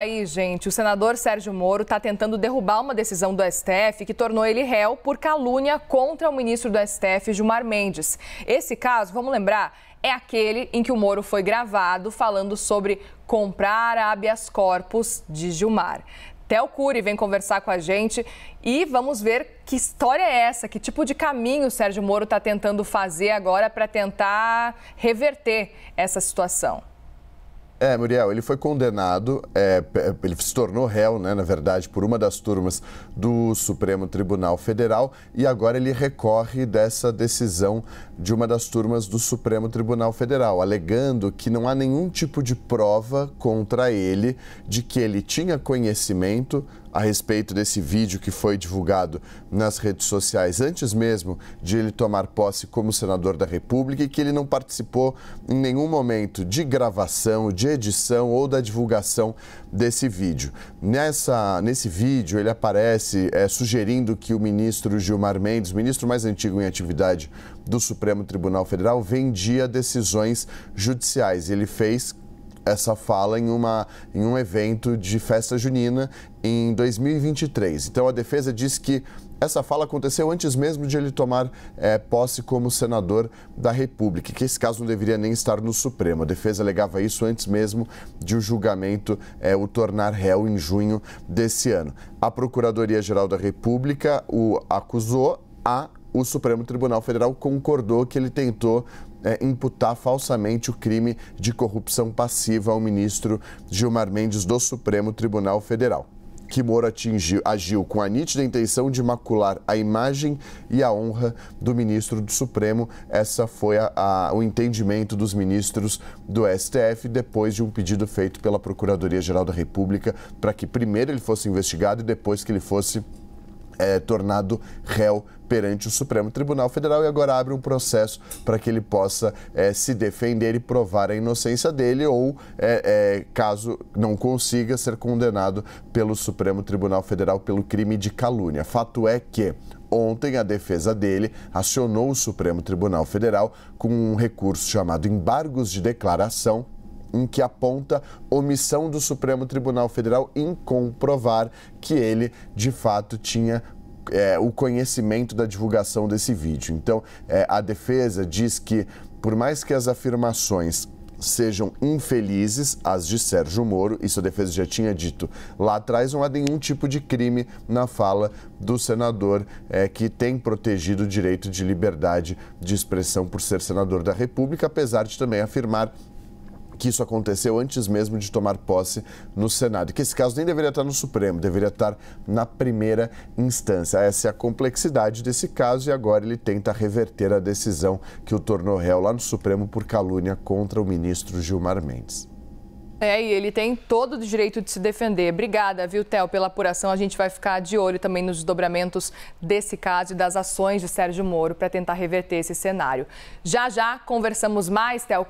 aí, gente, o senador Sérgio Moro está tentando derrubar uma decisão do STF que tornou ele réu por calúnia contra o ministro do STF, Gilmar Mendes. Esse caso, vamos lembrar, é aquele em que o Moro foi gravado falando sobre comprar a habeas corpus de Gilmar. Theo Cury vem conversar com a gente e vamos ver que história é essa, que tipo de caminho o Sérgio Moro está tentando fazer agora para tentar reverter essa situação. É, Muriel, ele foi condenado, é, ele se tornou réu, né, na verdade, por uma das turmas do Supremo Tribunal Federal e agora ele recorre dessa decisão de uma das turmas do Supremo Tribunal Federal, alegando que não há nenhum tipo de prova contra ele de que ele tinha conhecimento a respeito desse vídeo que foi divulgado nas redes sociais, antes mesmo de ele tomar posse como senador da República, e que ele não participou em nenhum momento de gravação, de edição ou da divulgação desse vídeo. Nessa, nesse vídeo, ele aparece é, sugerindo que o ministro Gilmar Mendes, ministro mais antigo em atividade do Supremo Tribunal Federal, vendia decisões judiciais. Ele fez essa fala em, uma, em um evento de festa junina em 2023. Então a defesa diz que essa fala aconteceu antes mesmo de ele tomar é, posse como senador da República, que esse caso não deveria nem estar no Supremo. A defesa alegava isso antes mesmo de o julgamento é, o tornar réu em junho desse ano. A Procuradoria-Geral da República o acusou, a o Supremo Tribunal Federal concordou que ele tentou é, imputar falsamente o crime de corrupção passiva ao ministro Gilmar Mendes do Supremo Tribunal Federal. Que Moro atingiu, agiu com a nítida intenção de macular a imagem e a honra do ministro do Supremo. Essa foi a, a, o entendimento dos ministros do STF depois de um pedido feito pela Procuradoria-Geral da República para que primeiro ele fosse investigado e depois que ele fosse é, tornado réu perante o Supremo Tribunal Federal e agora abre um processo para que ele possa é, se defender e provar a inocência dele ou, é, é, caso não consiga, ser condenado pelo Supremo Tribunal Federal pelo crime de calúnia. Fato é que Ontem, a defesa dele acionou o Supremo Tribunal Federal com um recurso chamado embargos de declaração em que aponta omissão do Supremo Tribunal Federal em comprovar que ele de fato tinha é, o conhecimento da divulgação desse vídeo. Então, é, a defesa diz que, por mais que as afirmações sejam infelizes as de Sérgio Moro, isso a defesa já tinha dito lá atrás, não há nenhum tipo de crime na fala do senador é, que tem protegido o direito de liberdade de expressão por ser senador da República, apesar de também afirmar que isso aconteceu antes mesmo de tomar posse no Senado. Que esse caso nem deveria estar no Supremo, deveria estar na primeira instância. Essa é a complexidade desse caso e agora ele tenta reverter a decisão que o tornou réu lá no Supremo por calúnia contra o ministro Gilmar Mendes. É, e ele tem todo o direito de se defender. Obrigada, viu, Theo, pela apuração. A gente vai ficar de olho também nos desdobramentos desse caso e das ações de Sérgio Moro para tentar reverter esse cenário. Já já conversamos mais, Theo.